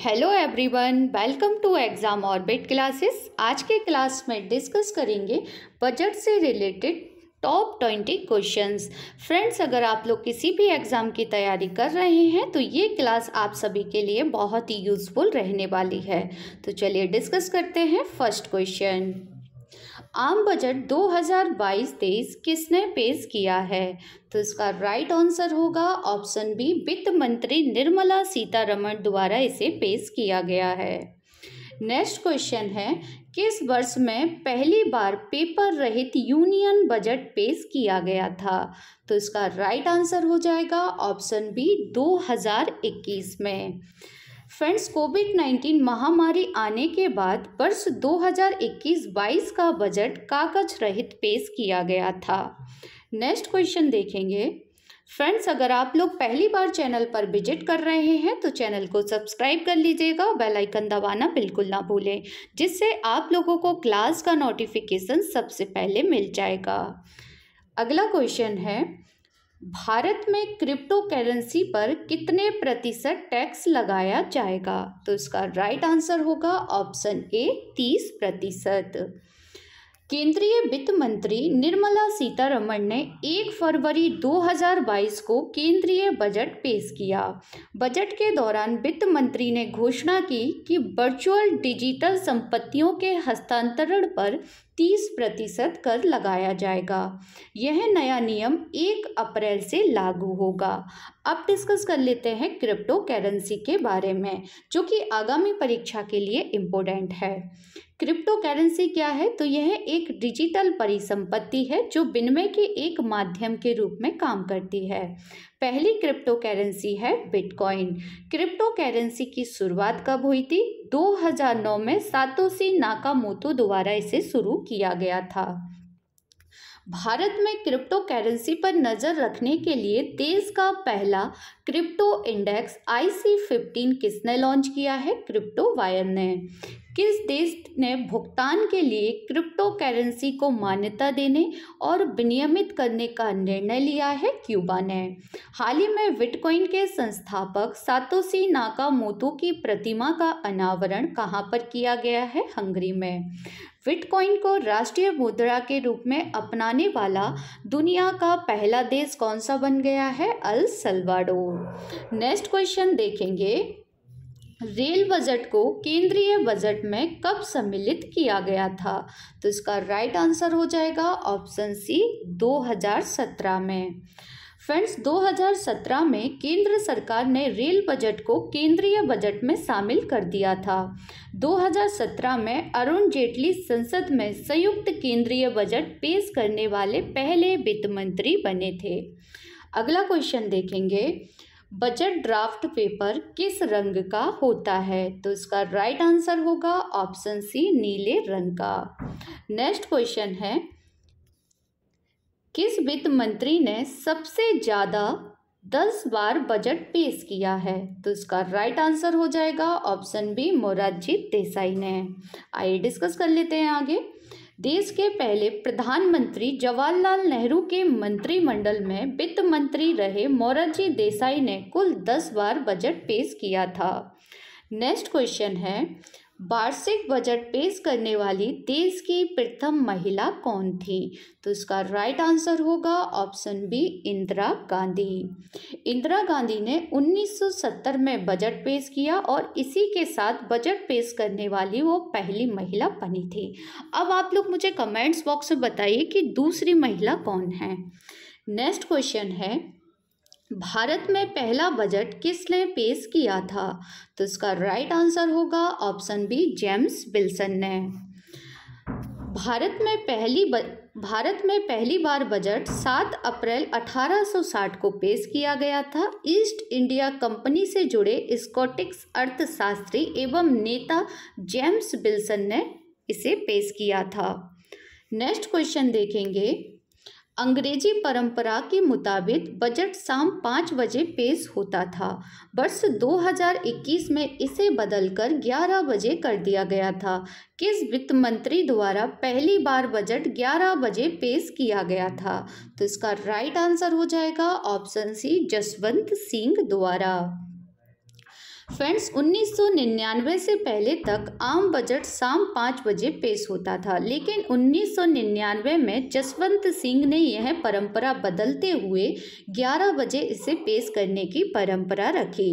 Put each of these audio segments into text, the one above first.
hello everyone welcome to exam orbit classes आज के class में डिस्कस करेंगे बजट से related top twenty questions friends अगर आप लोग किसी भी एग्ज़ाम की तैयारी कर रहे हैं तो ये क्लास आप सभी के लिए बहुत ही यूज़फुल रहने वाली है तो चलिए डिस्कस करते हैं फर्स्ट क्वेश्चन आम बजट 2022-23 किसने पेश किया है तो इसका राइट आंसर होगा ऑप्शन बी वित्त मंत्री निर्मला सीतारमण द्वारा इसे पेश किया गया है नेक्स्ट क्वेश्चन है किस वर्ष में पहली बार पेपर रहित यूनियन बजट पेश किया गया था तो इसका राइट आंसर हो जाएगा ऑप्शन बी 2021 में फ्रेंड्स कोविड 19 महामारी आने के बाद वर्ष 2021-22 का बजट कागज रहित पेश किया गया था नेक्स्ट क्वेश्चन देखेंगे फ्रेंड्स अगर आप लोग पहली बार चैनल पर विजिट कर रहे हैं तो चैनल को सब्सक्राइब कर लीजिएगा बेल आइकन दबाना बिल्कुल ना भूलें जिससे आप लोगों को क्लास का नोटिफिकेशन सबसे पहले मिल जाएगा अगला क्वेश्चन है भारत में क्रिप्टो करेंसी पर कितने प्रतिशत टैक्स लगाया जाएगा तो इसका राइट आंसर होगा ऑप्शन ए तीस प्रतिशत केंद्रीय वित्त मंत्री निर्मला सीतारमण ने 1 फरवरी 2022 को केंद्रीय बजट पेश किया बजट के दौरान वित्त मंत्री ने घोषणा की कि वर्चुअल डिजिटल संपत्तियों के हस्तांतरण पर तीस प्रतिशत कर लगाया जाएगा यह नया नियम एक अप्रैल से लागू होगा अब डिस्कस कर लेते हैं क्रिप्टो करेंसी के बारे में जो कि आगामी परीक्षा के लिए इम्पोर्टेंट है क्रिप्टो करेंसी क्या है तो यह एक डिजिटल परिसंपत्ति है जो विनिमय के एक माध्यम के रूप में काम करती है पहली क्रिप्टो करेंसी है बिटकॉइन क्रिप्टो करेंसी की शुरुआत कब हुई थी 2009 में सातोसी नाकामोतो द्वारा इसे शुरू किया गया था भारत में क्रिप्टो करेंसी पर नज़र रखने के लिए देश का पहला crypto index I C fifteen किसने लॉन्च किया है क्रिप्टो वायर ने किस देश ने भुगतान के लिए क्रिप्टो करेंसी को मान्यता देने और विनियमित करने का निर्णय लिया है क्यूबा ने हाल ही में विटकॉइन के संस्थापक सातोसी नाका नाकामोतो की प्रतिमा का अनावरण कहां पर किया गया है हंगरी में बिटकॉइन को राष्ट्रीय मुद्रा के रूप में अपनाने वाला दुनिया का पहला देश कौन सा बन गया है अल सलवाडो नेक्स्ट क्वेश्चन देखेंगे रेल बजट को केंद्रीय बजट में कब सम्मिलित किया गया था तो इसका राइट आंसर हो जाएगा ऑप्शन सी 2017 में फ्रेंड्स 2017 में केंद्र सरकार ने रेल बजट को केंद्रीय बजट में शामिल कर दिया था 2017 में अरुण जेटली संसद में संयुक्त केंद्रीय बजट पेश करने वाले पहले वित्त मंत्री बने थे अगला क्वेश्चन देखेंगे बजट ड्राफ्ट पेपर किस रंग का होता है तो इसका राइट आंसर होगा ऑप्शन सी नीले रंग का नेक्स्ट क्वेश्चन है किस वित्त मंत्री ने सबसे ज़्यादा दस बार बजट पेश किया है तो इसका राइट आंसर हो जाएगा ऑप्शन बी मोरारजी देसाई ने आइए डिस्कस कर लेते हैं आगे देश के पहले प्रधानमंत्री जवाहरलाल नेहरू के मंत्रिमंडल में वित्त मंत्री रहे मोरारजी देसाई ने कुल दस बार बजट पेश किया था नेक्स्ट क्वेश्चन है वार्षिक बजट पेश करने वाली देश की प्रथम महिला कौन थी तो इसका राइट आंसर होगा ऑप्शन बी इंदिरा गांधी इंदिरा गांधी ने 1970 में बजट पेश किया और इसी के साथ बजट पेश करने वाली वो पहली महिला बनी थी अब आप लोग मुझे कमेंट्स बॉक्स में बताइए कि दूसरी महिला कौन है नेक्स्ट क्वेश्चन है भारत में पहला बजट किसने पेश किया था तो इसका राइट आंसर होगा ऑप्शन बी जेम्स विल्सन ने भारत में पहली ब... भारत में पहली बार बजट 7 अप्रैल 1860 को पेश किया गया था ईस्ट इंडिया कंपनी से जुड़े स्कॉटिक्स अर्थशास्त्री एवं नेता जेम्स विल्सन ने इसे पेश किया था नेक्स्ट क्वेश्चन देखेंगे अंग्रेजी परंपरा के मुताबिक बजट शाम पाँच बजे पेश होता था वर्ष 2021 में इसे बदलकर 11 बजे कर दिया गया था किस वित्त मंत्री द्वारा पहली बार बजट 11 बजे पेश किया गया था तो इसका राइट आंसर हो जाएगा ऑप्शन सी जसवंत सिंह द्वारा फ्रेंड्स 1999 से पहले तक आम बजट शाम पाँच बजे पेश होता था लेकिन 1999 में जसवंत सिंह ने यह परंपरा बदलते हुए 11 बजे इसे पेश करने की परंपरा रखी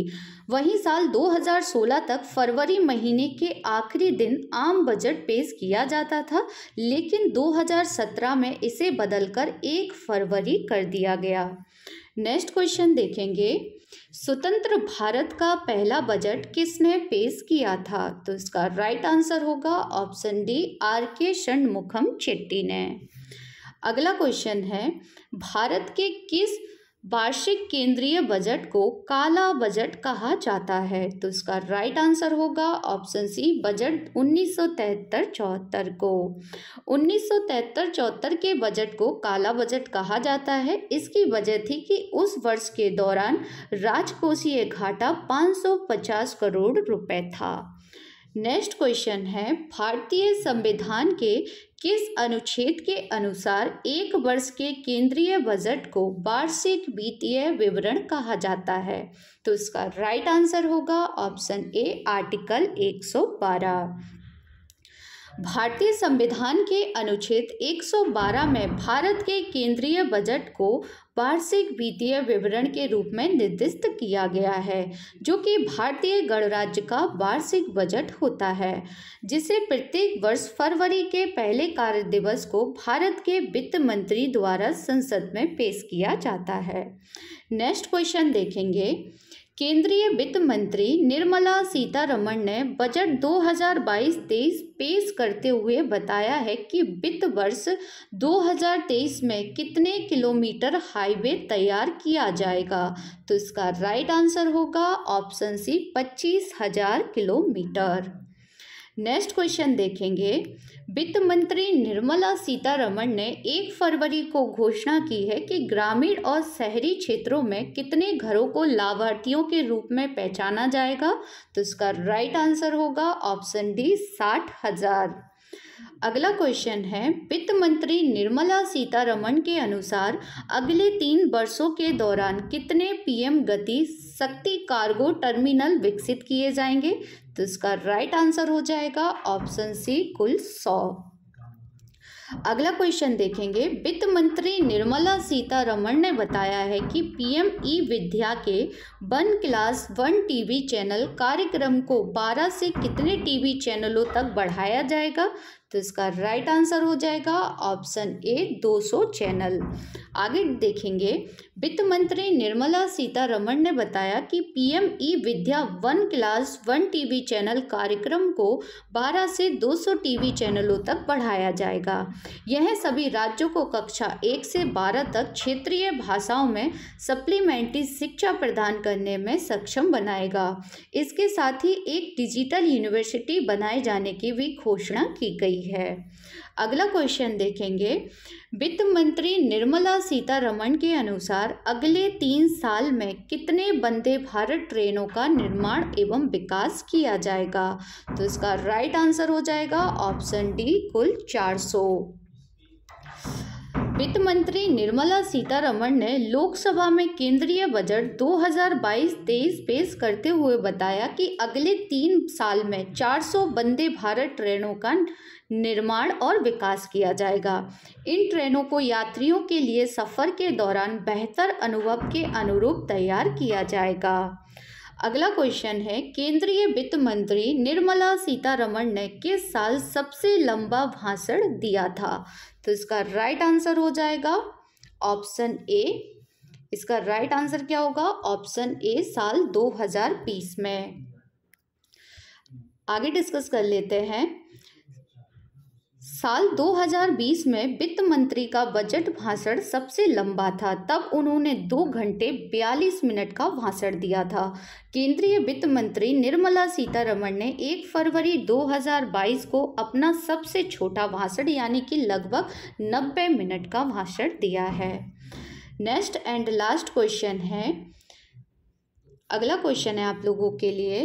वहीं साल 2016 तक फरवरी महीने के आखिरी दिन आम बजट पेश किया जाता था लेकिन 2017 में इसे बदलकर 1 फरवरी कर दिया गया नेक्स्ट क्वेश्चन देखेंगे स्वतंत्र भारत का पहला बजट किसने पेश किया था तो इसका राइट आंसर होगा option D R K Shanmukham Chetty ने अगला क्वेश्चन है भारत के किस वार्षिक केंद्रीय बजट को काला बजट कहा जाता है तो इसका राइट आंसर होगा ऑप्शन सी बजट उन्नीस सौ को उन्नीस सौ के बजट को काला बजट कहा जाता है इसकी वजह थी कि उस वर्ष के दौरान राजकोषीय घाटा 550 करोड़ रुपए था नेक्स्ट क्वेश्चन है भारतीय संविधान के किस अनुच्छेद के अनुसार एक वर्ष के केंद्रीय बजट को वार्षिक वित्तीय विवरण कहा जाता है तो इसका राइट आंसर होगा ऑप्शन ए आर्टिकल 112 भारतीय संविधान के अनुच्छेद 112 में भारत के केंद्रीय बजट को वार्षिक वित्तीय विवरण के रूप में निर्दिष्ट किया गया है जो कि भारतीय गणराज्य का वार्षिक बजट होता है जिसे प्रत्येक वर्ष फरवरी के पहले कार्य दिवस को भारत के वित्त मंत्री द्वारा संसद में पेश किया जाता है नेक्स्ट क्वेश्चन देखेंगे केंद्रीय वित्त मंत्री निर्मला सीतारमण ने बजट 2022-23 पेश करते हुए बताया है कि वित्त वर्ष 2023 में कितने किलोमीटर हाईवे तैयार किया जाएगा तो इसका राइट आंसर होगा ऑप्शन सी पच्चीस हजार किलोमीटर नेक्स्ट क्वेश्चन देखेंगे वित्त मंत्री निर्मला सीतारमण ने एक फरवरी को घोषणा की है कि ग्रामीण और शहरी क्षेत्रों में कितने घरों को लाभार्थियों के रूप में पहचाना जाएगा तो इसका राइट आंसर होगा ऑप्शन डी साठ हजार अगला क्वेश्चन है वित्त मंत्री निर्मला सीतारमण के अनुसार अगले तीन वर्षों के दौरान कितने पीएम गति शक्ति कार्गो टर्मिनल विकसित किए जाएंगे तो इसका राइट आंसर हो जाएगा ऑप्शन सी कुल सौ अगला क्वेश्चन देखेंगे वित्त मंत्री निर्मला सीतारमण ने बताया है कि पीएम ई विद्या के one class one TV channel कार्यक्रम को 12 से कितने टीवी चैनलों तक बढ़ाया जाएगा तो इसका राइट आंसर हो जाएगा ऑप्शन ए 200 चैनल आगे देखेंगे वित्त मंत्री निर्मला सीतारमण ने बताया कि PM e Vidya one class one TV channel कार्यक्रम को 12 से 200 टीवी चैनलों तक बढ़ाया जाएगा यह सभी राज्यों को कक्षा एक से 12 तक क्षेत्रीय भाषाओं में सप्लीमेंट्री शिक्षा प्रदान करने में सक्षम बनाएगा इसके साथ ही एक डिजिटल यूनिवर्सिटी बनाए जाने की भी घोषणा की गई है अगला क्वेश्चन देखेंगे वित्त मंत्री निर्मला सीतारमण के अनुसार अगले तीन साल में कितने वंदे भारत ट्रेनों का निर्माण एवं विकास किया जाएगा तो इसका राइट आंसर हो जाएगा ऑप्शन डी कुल सौ वित्त मंत्री निर्मला सीतारमण ने लोकसभा में केंद्रीय बजट 2022-23 पेश करते हुए बताया कि अगले तीन साल में 400 वंदे भारत ट्रेनों का निर्माण और विकास किया जाएगा इन ट्रेनों को यात्रियों के लिए सफ़र के दौरान बेहतर अनुभव के अनुरूप तैयार किया जाएगा अगला क्वेश्चन है केंद्रीय वित्त मंत्री निर्मला सीतारमण ने किस साल सबसे लंबा भाषण दिया था तो इसका राइट right आंसर हो जाएगा ऑप्शन ए इसका राइट right आंसर क्या होगा ऑप्शन ए साल 2020 में आगे डिस्कस कर लेते हैं साल 2020 में वित्त मंत्री का बजट भाषण सबसे लंबा था तब उन्होंने दो घंटे 42 मिनट का भाषण दिया था केंद्रीय वित्त मंत्री निर्मला सीतारमण ने 1 फरवरी 2022 को अपना सबसे छोटा भाषण यानी कि लगभग 90 मिनट का भाषण दिया है नेक्स्ट एंड लास्ट क्वेश्चन है अगला क्वेश्चन है आप लोगों के लिए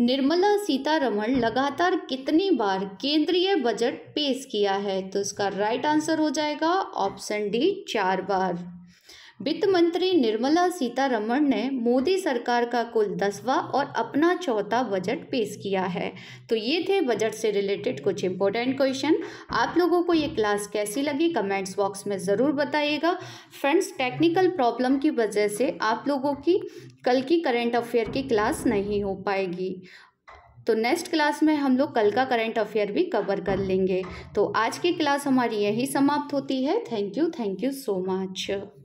निर्मला सीतारमण लगातार कितनी बार केंद्रीय बजट पेश किया है तो इसका राइट आंसर हो जाएगा ऑप्शन डी चार बार वित्त मंत्री निर्मला सीतारमण ने मोदी सरकार का कुल दसवां और अपना चौथा बजट पेश किया है तो ये थे बजट से रिलेटेड कुछ इंपॉर्टेंट क्वेश्चन आप लोगों को ये क्लास कैसी लगी कमेंट्स बॉक्स में ज़रूर बताइएगा फ्रेंड्स टेक्निकल प्रॉब्लम की वजह से आप लोगों की कल की करेंट अफेयर की क्लास नहीं हो पाएगी तो नेक्स्ट क्लास में हम लोग कल का करंट अफेयर भी कवर कर लेंगे तो आज की क्लास हमारी यही समाप्त होती है thank you thank you so much